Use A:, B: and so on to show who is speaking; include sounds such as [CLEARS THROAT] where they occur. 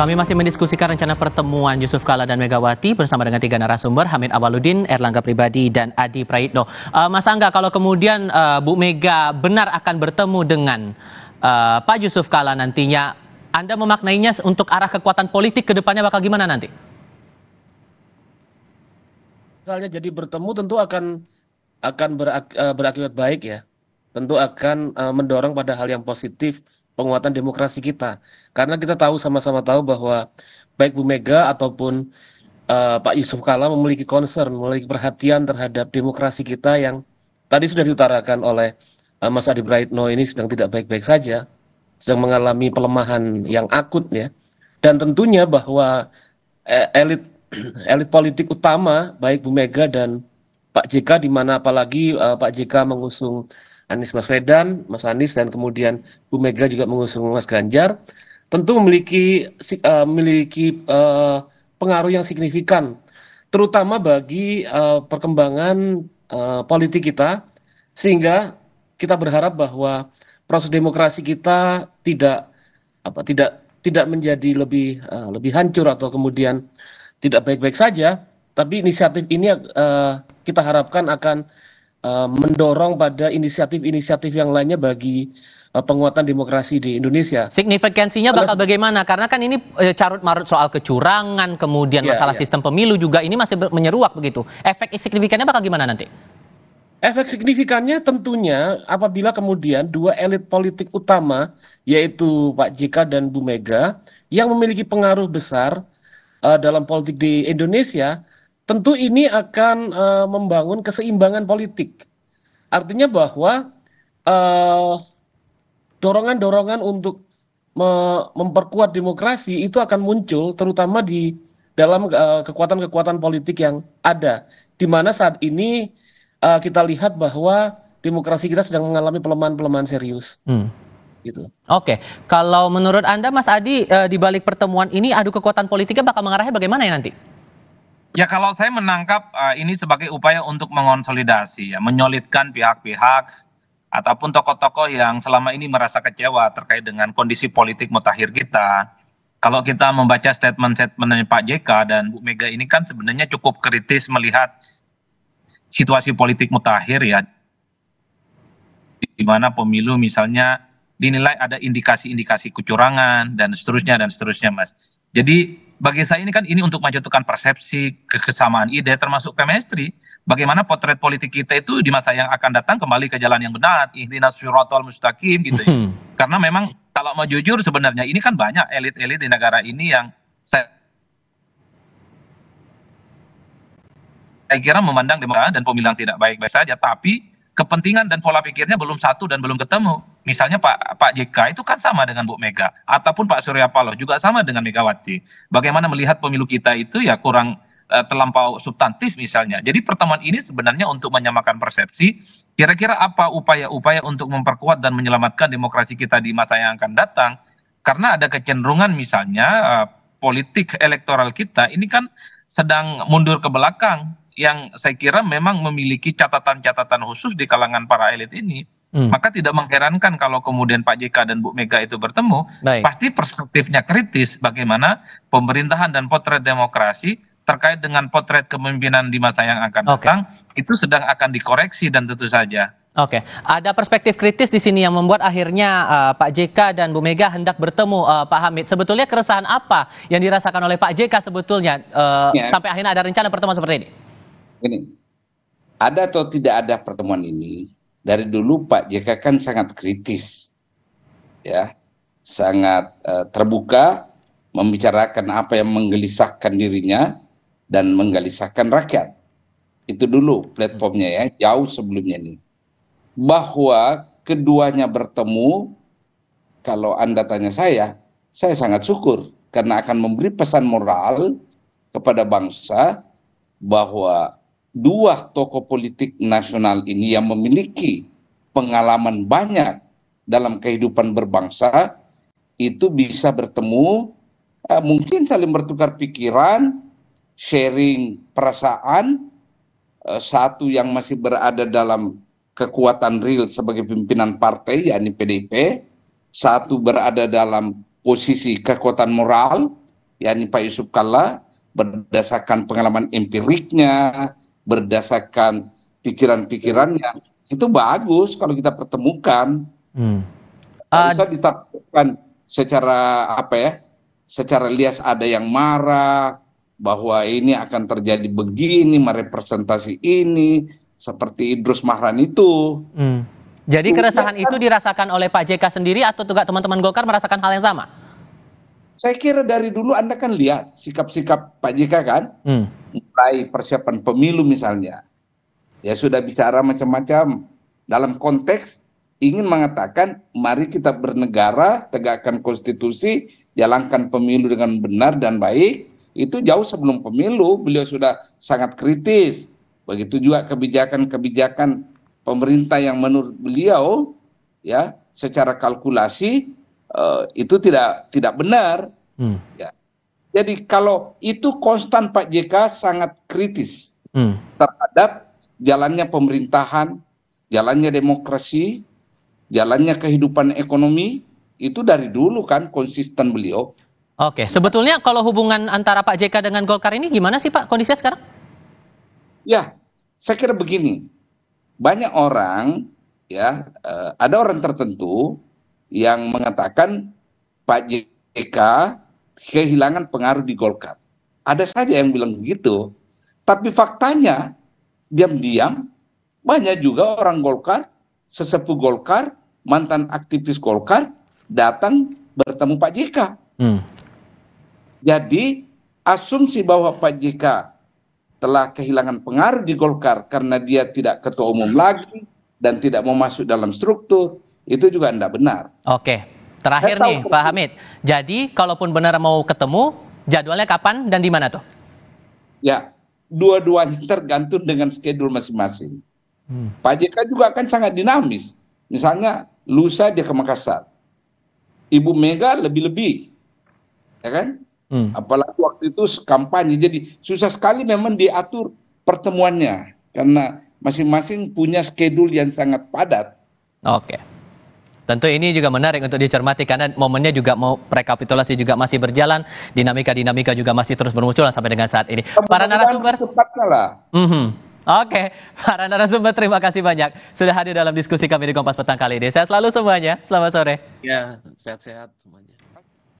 A: Kami masih mendiskusikan rencana pertemuan Yusuf Kala dan Megawati bersama dengan tiga narasumber Hamid Awaludin, Erlangga Pribadi, dan Adi Praitno. Uh, Mas Angga, kalau kemudian uh, Bu Mega benar akan bertemu dengan uh, Pak Yusuf Kala nantinya, Anda memaknainya untuk arah kekuatan politik ke depannya bakal gimana nanti?
B: Misalnya jadi bertemu tentu akan akan berak, berakibat baik ya. Tentu akan uh, mendorong pada hal yang positif penguatan demokrasi kita. Karena kita tahu sama-sama tahu bahwa baik Bu Mega ataupun uh, Pak Yusuf Kala memiliki concern, memiliki perhatian terhadap demokrasi kita yang tadi sudah diutarakan oleh uh, Mas Adi Brightno ini sedang tidak baik-baik saja, sedang mengalami pelemahan yang akut ya. Dan tentunya bahwa eh, elit [CLEARS THROAT] elit politik utama baik Bu Mega dan Pak JK di mana apalagi uh, Pak JK mengusung Anies Baswedan, Mas Anies dan kemudian Bu Mega juga mengusung Mas Ganjar tentu memiliki uh, memiliki uh, pengaruh yang signifikan terutama bagi uh, perkembangan uh, politik kita sehingga kita berharap bahwa proses demokrasi kita tidak apa tidak tidak menjadi lebih uh, lebih hancur atau kemudian tidak baik-baik saja tapi inisiatif ini uh, kita harapkan akan Eh, mendorong pada inisiatif-inisiatif yang lainnya bagi eh, penguatan demokrasi di
A: Indonesia. Signifikansinya bakal bagaimana? Karena kan ini eh, carut marut soal kecurangan, kemudian yeah, masalah yeah. sistem pemilu juga ini masih menyeruak begitu. Efek signifikannya bakal gimana nanti?
B: Efek signifikannya tentunya apabila kemudian dua elit politik utama yaitu Pak JK dan Bu Mega yang memiliki pengaruh besar uh, dalam politik di Indonesia Tentu ini akan uh, membangun keseimbangan politik. Artinya bahwa eh, dorongan-dorongan uh, untuk me memperkuat demokrasi itu akan muncul terutama di dalam eh, kekuatan-kekuatan uh, politik yang ada. Di mana saat ini uh, kita
A: lihat bahwa demokrasi kita sedang mengalami pelemahan-pelemahan serius. Hmm gitu. Oke, okay. kalau menurut Anda Mas Adi uh, di balik pertemuan ini adu kekuatan politiknya bakal mengarahnya bagaimana ya nanti?
C: ya kalau saya menangkap eh, ini sebagai upaya untuk mengonsolidasi ya menyolidkan pihak pihak ataupun tokoh tokoh yang selama ini merasa kecewa terkait dengan kondisi politik mutakhir kita kalau kita membaca statement statement Pak JK dan Bu Mega ini kan sebenarnya cukup kritis melihat situasi politik mutakhir ya di mana pemilu misalnya dinilai ada indikasi-indikasi kecurangan dan seterusnya dan seterusnya Mas. Jadi bagi saya ini kan ini untuk menjatuhkan persepsi kesamaan ide termasuk chemistry bagaimana potret politik kita itu di masa yang akan datang kembali ke jalan yang benar ihdinas shiratal mustaqim gitu ya. Hmm. karena memang kalau mau jujur sebenarnya ini kan banyak elit-elit di negara ini yang saya saya kira memandang demokrasi dan pemilihan tidak baik-baik saja tapi kepentingan dan pola pikirnya belum satu dan belum ketemu Misalnya Pak Pak JK itu kan sama dengan Bu Mega ataupun Pak Surya Paloh juga sama dengan Megawati. Bagaimana melihat pemilu kita itu ya kurang uh, terlampau substantif misalnya. Jadi pertemuan ini sebenarnya untuk menyamakan persepsi kira-kira apa upaya-upaya untuk memperkuat dan menyelamatkan demokrasi kita di masa yang akan datang karena ada kecenderungan misalnya uh, politik elektoral kita ini kan sedang mundur ke belakang yang saya kira memang memiliki catatan-catatan khusus di kalangan para elit ini Hmm. maka tidak mengherankan kalau kemudian Pak JK dan Bu Mega itu bertemu, Baik. pasti perspektifnya kritis bagaimana pemerintahan dan potret demokrasi terkait dengan potret kepemimpinan di masa yang akan okay. datang itu sedang akan dikoreksi dan tentu saja. Oke, okay.
A: ada perspektif kritis di sini yang membuat akhirnya uh, Pak JK dan Bu Mega hendak bertemu uh, Pak Hamid. Sebetulnya keresahan apa yang dirasakan oleh Pak JK sebetulnya uh, ya. sampai akhirnya ada rencana pertemuan seperti ini?
D: Ini ada atau tidak ada pertemuan ini dari dulu Pak JK kan sangat kritis, ya, sangat uh, terbuka membicarakan apa yang menggelisahkan dirinya dan menggelisahkan rakyat. Itu dulu platformnya ya, jauh sebelumnya ini. Bahwa keduanya bertemu, kalau Anda tanya saya, saya sangat syukur karena akan memberi pesan moral kepada bangsa bahwa dua tokoh politik nasional ini yang memiliki pengalaman banyak dalam kehidupan berbangsa itu bisa bertemu eh, mungkin saling bertukar pikiran sharing perasaan eh, satu yang masih berada dalam kekuatan real sebagai pimpinan partai yakni PDIP satu berada dalam posisi kekuatan moral yakni Pak Yusuf Kalla berdasarkan pengalaman empiriknya berdasarkan pikiran-pikirannya itu bagus kalau kita pertemukan. Hmm. Uh, ah, bisa ditetapkan secara apa ya? Secara lias ada yang marah bahwa ini akan terjadi begini, merepresentasi ini seperti Idrus Mahran itu. Hmm. Jadi keresahan itu
A: dirasakan oleh Pak JK sendiri atau juga teman-teman Golkar merasakan hal yang sama?
D: Saya kira dari dulu Anda kan lihat sikap-sikap Pak JK kan. Hmm mulai persiapan pemilu misalnya ya sudah bicara macam-macam dalam konteks ingin mengatakan mari kita bernegara tegakkan konstitusi jalankan pemilu dengan benar dan baik itu jauh sebelum pemilu beliau sudah sangat kritis begitu juga kebijakan-kebijakan pemerintah yang menurut beliau ya secara kalkulasi uh, itu tidak tidak benar hmm. ya jadi kalau itu konstan Pak JK sangat kritis hmm. terhadap jalannya pemerintahan, jalannya demokrasi, jalannya kehidupan ekonomi itu dari dulu kan konsisten beliau.
A: Oke, sebetulnya kalau hubungan antara Pak JK dengan Golkar ini gimana sih Pak kondisinya sekarang?
D: Ya, saya kira begini. Banyak orang ya, eh, ada orang tertentu yang mengatakan Pak JK kehilangan pengaruh di Golkar. Ada saja yang bilang begitu, tapi faktanya diam-diam banyak juga orang Golkar, sesepuh Golkar, mantan aktivis Golkar datang bertemu Pak JK. Hmm. Jadi asumsi bahwa Pak JK telah kehilangan pengaruh di Golkar karena dia tidak ketua umum lagi dan tidak mau masuk dalam struktur itu juga tidak benar.
A: Oke. Okay. Terakhir nih Pak Hamid. Jadi kalaupun benar mau ketemu, jadwalnya kapan dan di mana tuh?
D: Ya, dua-duanya tergantung dengan schedule masing-masing. Hmm. Pak JK juga akan sangat dinamis. Misalnya lusa dia ke Makassar. Ibu Mega lebih-lebih. Ya kan? Hmm. Apalagi waktu itu kampanye. Jadi susah sekali memang diatur pertemuannya karena masing-masing punya schedule yang sangat padat.
A: Oke. Okay. Tentu ini juga menarik untuk dicermati karena momennya juga mau rekapitulasi juga masih berjalan, dinamika-dinamika juga masih terus bermunculan sampai dengan saat ini. Teman-teman para narasumber cepatnya lah. Mm -hmm. Oke, para narasumber terima kasih banyak sudah hadir dalam diskusi kami di Kompas Petang kali ini. Saya selalu semuanya. Selamat sore. Ya,
B: sehat-sehat semuanya.